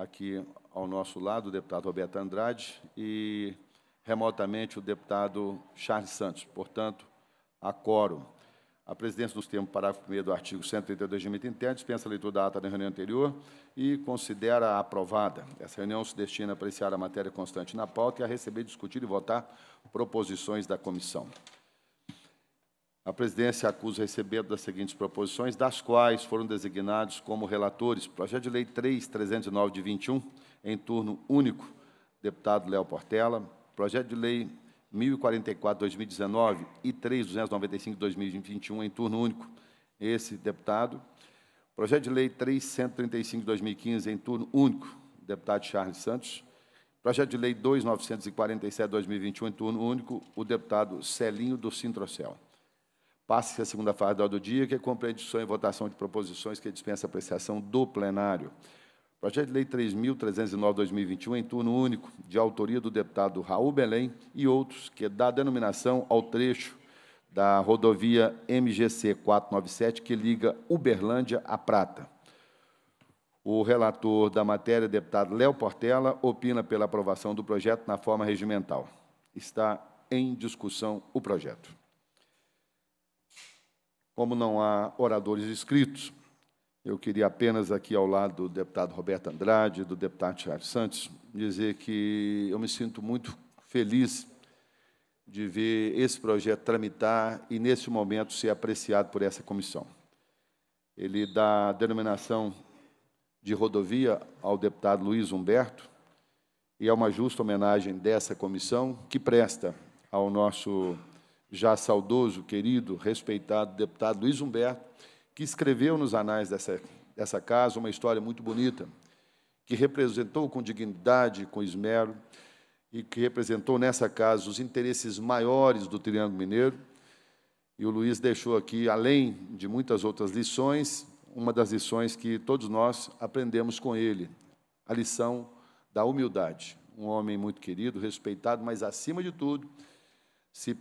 aqui ao nosso lado o deputado Roberto Andrade e remotamente o deputado Charles Santos. Portanto, a quórum. A presidência, nos termos parágrafo 1 do artigo 132 de MTN, dispensa a leitura da ata da reunião anterior e considera aprovada. Essa reunião se destina a apreciar a matéria constante na pauta e a receber, discutir e votar proposições da comissão. A presidência acusa receber das seguintes proposições, das quais foram designados como relatores projeto de lei 3.309 de 21, em turno único, deputado Léo Portela, projeto de lei 1044/2019 e 3.295/2021 em turno único, esse deputado, projeto de lei 3135 2015 em turno único, deputado Charles Santos, projeto de lei 2947/2021 em turno único, o deputado Celinho do Sintrocel. Passe a segunda fase do dia, que é compreensão em votação de proposições que dispensa apreciação do plenário. Projeto de Lei 3.309-2021, em turno único, de autoria do deputado Raul Belém e outros, que é dá denominação ao trecho da rodovia MGC 497, que liga Uberlândia à Prata. O relator da matéria, deputado Léo Portela, opina pela aprovação do projeto na forma regimental. Está em discussão o projeto. Como não há oradores inscritos, eu queria apenas aqui ao lado do deputado Roberto Andrade, do deputado Tiago Santos, dizer que eu me sinto muito feliz de ver esse projeto tramitar e, nesse momento, ser apreciado por essa comissão. Ele dá denominação de rodovia ao deputado Luiz Humberto e é uma justa homenagem dessa comissão que presta ao nosso já saudoso, querido, respeitado deputado Luiz Humberto, que escreveu nos anais dessa, dessa casa uma história muito bonita, que representou com dignidade, com esmero, e que representou nessa casa os interesses maiores do Triângulo Mineiro. E o Luiz deixou aqui, além de muitas outras lições, uma das lições que todos nós aprendemos com ele, a lição da humildade. Um homem muito querido, respeitado, mas acima de tudo, se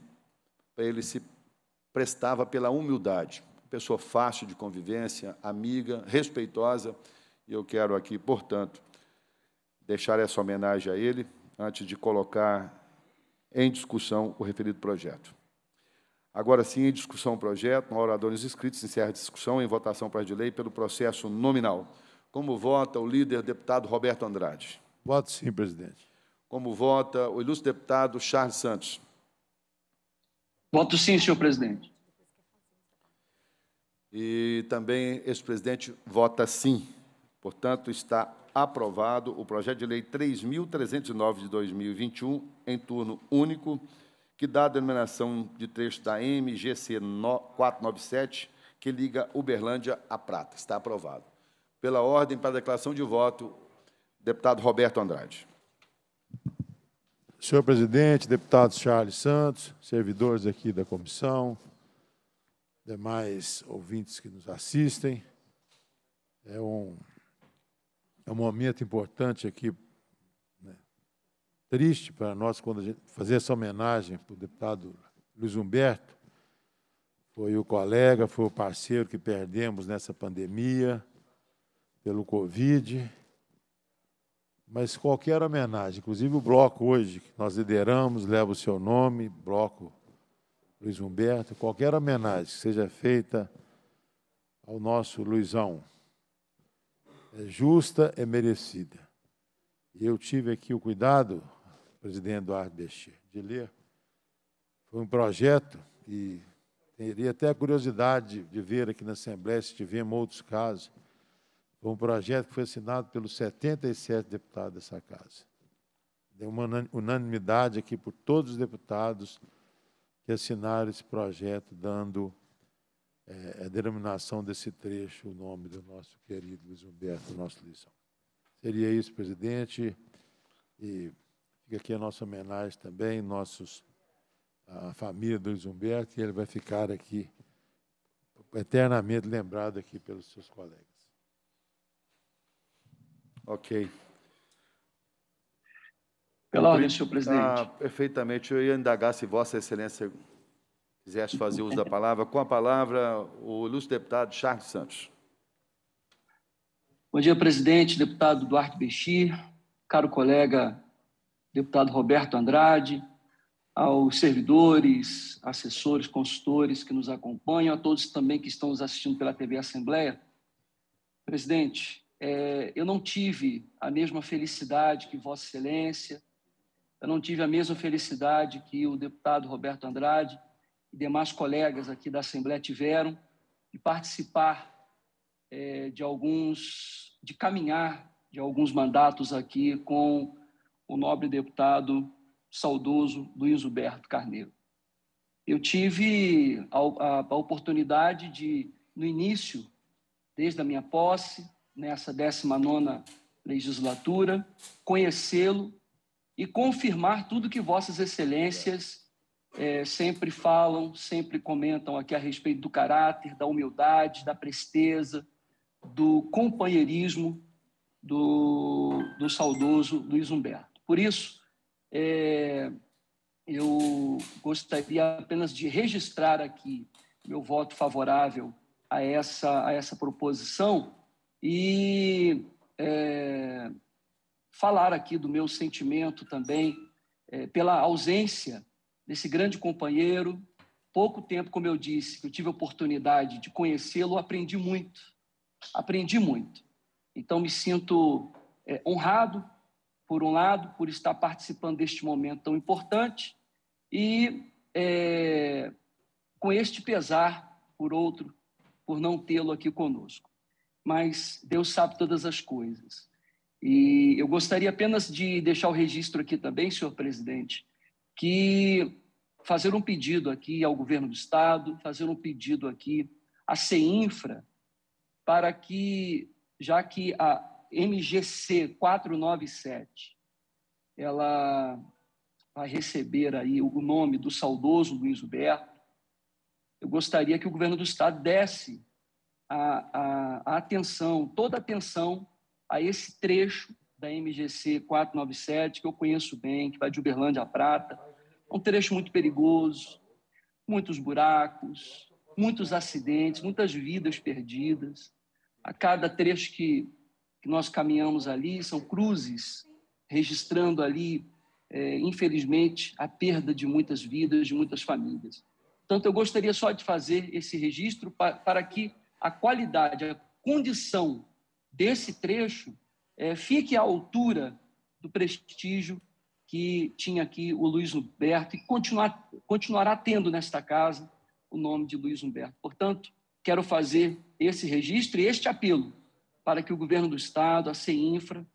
ele se prestava pela humildade. Pessoa fácil de convivência, amiga, respeitosa. E eu quero aqui, portanto, deixar essa homenagem a ele, antes de colocar em discussão o referido projeto. Agora sim, em discussão o projeto, não oradores inscritos, encerra a discussão em votação para de lei pelo processo nominal. Como vota o líder deputado Roberto Andrade? Voto sim, presidente. Como vota o ilustre deputado Charles Santos? Voto sim, senhor presidente. E também, ex-presidente, vota sim. Portanto, está aprovado o projeto de lei 3.309 de 2021, em turno único, que dá a denominação de trecho da MGC 497, que liga Uberlândia à Prata. Está aprovado. Pela ordem, para a declaração de voto, deputado Roberto Andrade. Senhor presidente, deputado Charles Santos, servidores aqui da comissão, demais ouvintes que nos assistem, é um, é um momento importante aqui, né, triste para nós, quando a gente fazer essa homenagem para o deputado Luiz Humberto, foi o colega, foi o parceiro que perdemos nessa pandemia, pelo Covid, mas qualquer homenagem, inclusive o bloco hoje, que nós lideramos, leva o seu nome, bloco Luiz Humberto, qualquer homenagem que seja feita ao nosso Luizão, é justa, é merecida. E eu tive aqui o cuidado, presidente Eduardo Bechir, de ler. Foi um projeto e teria até a curiosidade de ver aqui na Assembleia se tivemos outros casos foi um projeto que foi assinado pelos 77 deputados dessa casa. Deu uma unanimidade aqui por todos os deputados que assinaram esse projeto, dando é, a denominação desse trecho, o nome do nosso querido Luiz Humberto, nosso lição. Seria isso, presidente. E fica aqui a nossa homenagem também, nossos, a família do Luiz Humberto, e ele vai ficar aqui eternamente lembrado aqui pelos seus colegas. Ok. Pela ordem, senhor tá presidente. Ah, perfeitamente. Eu ia indagar se Vossa Excelência quisesse fazer uso da palavra. Com a palavra, o ilustre deputado Charles Santos. Bom dia, presidente, deputado Duarte Bechir, caro colega deputado Roberto Andrade, aos servidores, assessores, consultores que nos acompanham, a todos também que estão nos assistindo pela TV Assembleia. Presidente, é, eu não tive a mesma felicidade que Vossa Excelência, eu não tive a mesma felicidade que o deputado Roberto Andrade e demais colegas aqui da Assembleia tiveram de participar é, de alguns, de caminhar de alguns mandatos aqui com o nobre deputado saudoso Luiz Huberto Carneiro. Eu tive a, a, a oportunidade de, no início, desde a minha posse, nessa 19 legislatura, conhecê-lo e confirmar tudo que Vossas Excelências é, sempre falam, sempre comentam aqui a respeito do caráter, da humildade, da presteza, do companheirismo do, do saudoso Luiz Humberto. Por isso, é, eu gostaria apenas de registrar aqui meu voto favorável a essa, a essa proposição e é, falar aqui do meu sentimento também é, pela ausência desse grande companheiro. Pouco tempo, como eu disse, que eu tive a oportunidade de conhecê-lo, aprendi muito. Aprendi muito. Então, me sinto é, honrado, por um lado, por estar participando deste momento tão importante e é, com este pesar, por outro, por não tê-lo aqui conosco mas Deus sabe todas as coisas. E eu gostaria apenas de deixar o registro aqui também, senhor presidente, que fazer um pedido aqui ao governo do estado, fazer um pedido aqui à CEINFRA, para que, já que a MGC 497, ela vai receber aí o nome do saudoso Luiz Huberto, eu gostaria que o governo do estado desse a, a, a atenção, toda a atenção a esse trecho da MGC 497, que eu conheço bem, que vai de Uberlândia à Prata. É um trecho muito perigoso, muitos buracos, muitos acidentes, muitas vidas perdidas. A cada trecho que, que nós caminhamos ali, são cruzes registrando ali, é, infelizmente, a perda de muitas vidas, de muitas famílias. Portanto, eu gostaria só de fazer esse registro para, para que a qualidade, a condição desse trecho é, fique à altura do prestígio que tinha aqui o Luiz Humberto e continuar, continuará tendo nesta casa o nome de Luiz Humberto. Portanto, quero fazer esse registro e este apelo para que o governo do estado, a CEINFRA,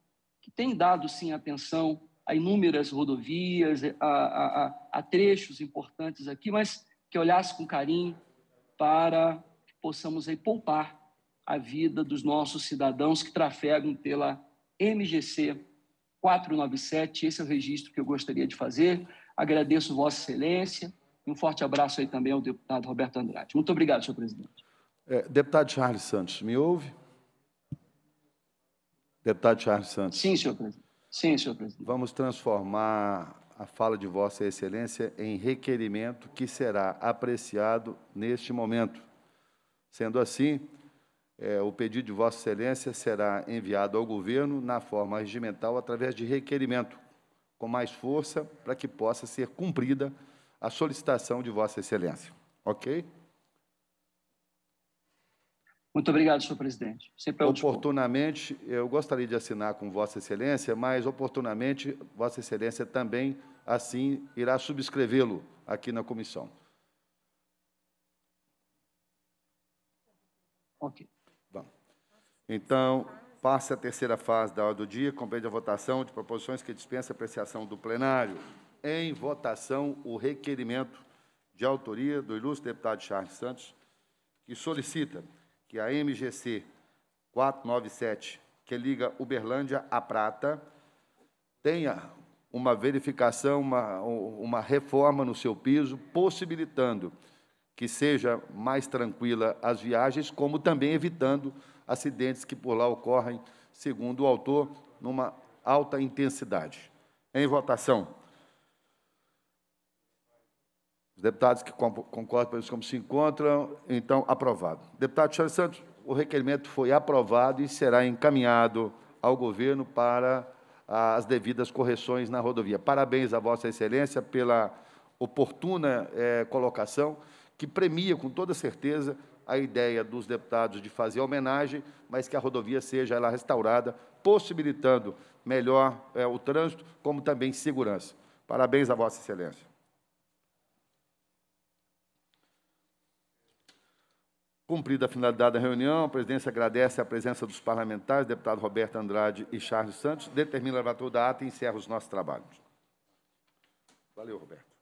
que tem dado sim atenção a inúmeras rodovias, a, a, a, a trechos importantes aqui, mas que olhasse com carinho para possamos aí poupar a vida dos nossos cidadãos que trafegam pela MGC 497. Esse é o registro que eu gostaria de fazer. Agradeço Vossa Excelência e um forte abraço aí também ao deputado Roberto Andrade. Muito obrigado, senhor presidente. É, deputado Charles Santos, me ouve? Deputado Charles Santos. Sim, senhor presidente. Sim, senhor presidente. Vamos transformar a fala de Vossa Excelência em requerimento que será apreciado neste momento. Sendo assim, é, o pedido de Vossa Excelência será enviado ao governo na forma regimental através de requerimento, com mais força para que possa ser cumprida a solicitação de Vossa Excelência. Ok? Muito obrigado, senhor presidente. Sempre é oportunamente, eu gostaria de assinar com Vossa Excelência, mas oportunamente, Vossa Excelência também assim irá subscrevê-lo aqui na comissão. Ok. Bom. Então, passe a terceira fase da ordem do dia, compreende a votação de proposições que dispensa apreciação do plenário. Em votação, o requerimento de autoria do ilustre deputado Charles Santos, que solicita que a MGC 497, que liga Uberlândia à Prata, tenha uma verificação, uma, uma reforma no seu piso, possibilitando que seja mais tranquila as viagens, como também evitando acidentes que por lá ocorrem, segundo o autor, numa alta intensidade. Em votação. Os deputados que concordam, com como se encontram, então aprovado. Deputado Charles Santos, o requerimento foi aprovado e será encaminhado ao governo para as devidas correções na rodovia. Parabéns a Vossa Excelência pela oportuna é, colocação que premia com toda certeza a ideia dos deputados de fazer homenagem, mas que a rodovia seja ela restaurada, possibilitando melhor é, o trânsito, como também segurança. Parabéns a Vossa Excelência. Cumprida a finalidade da reunião, a presidência agradece a presença dos parlamentares, deputado Roberto Andrade e Charles Santos, determina o levatura da ata e encerra os nossos trabalhos. Valeu, Roberto.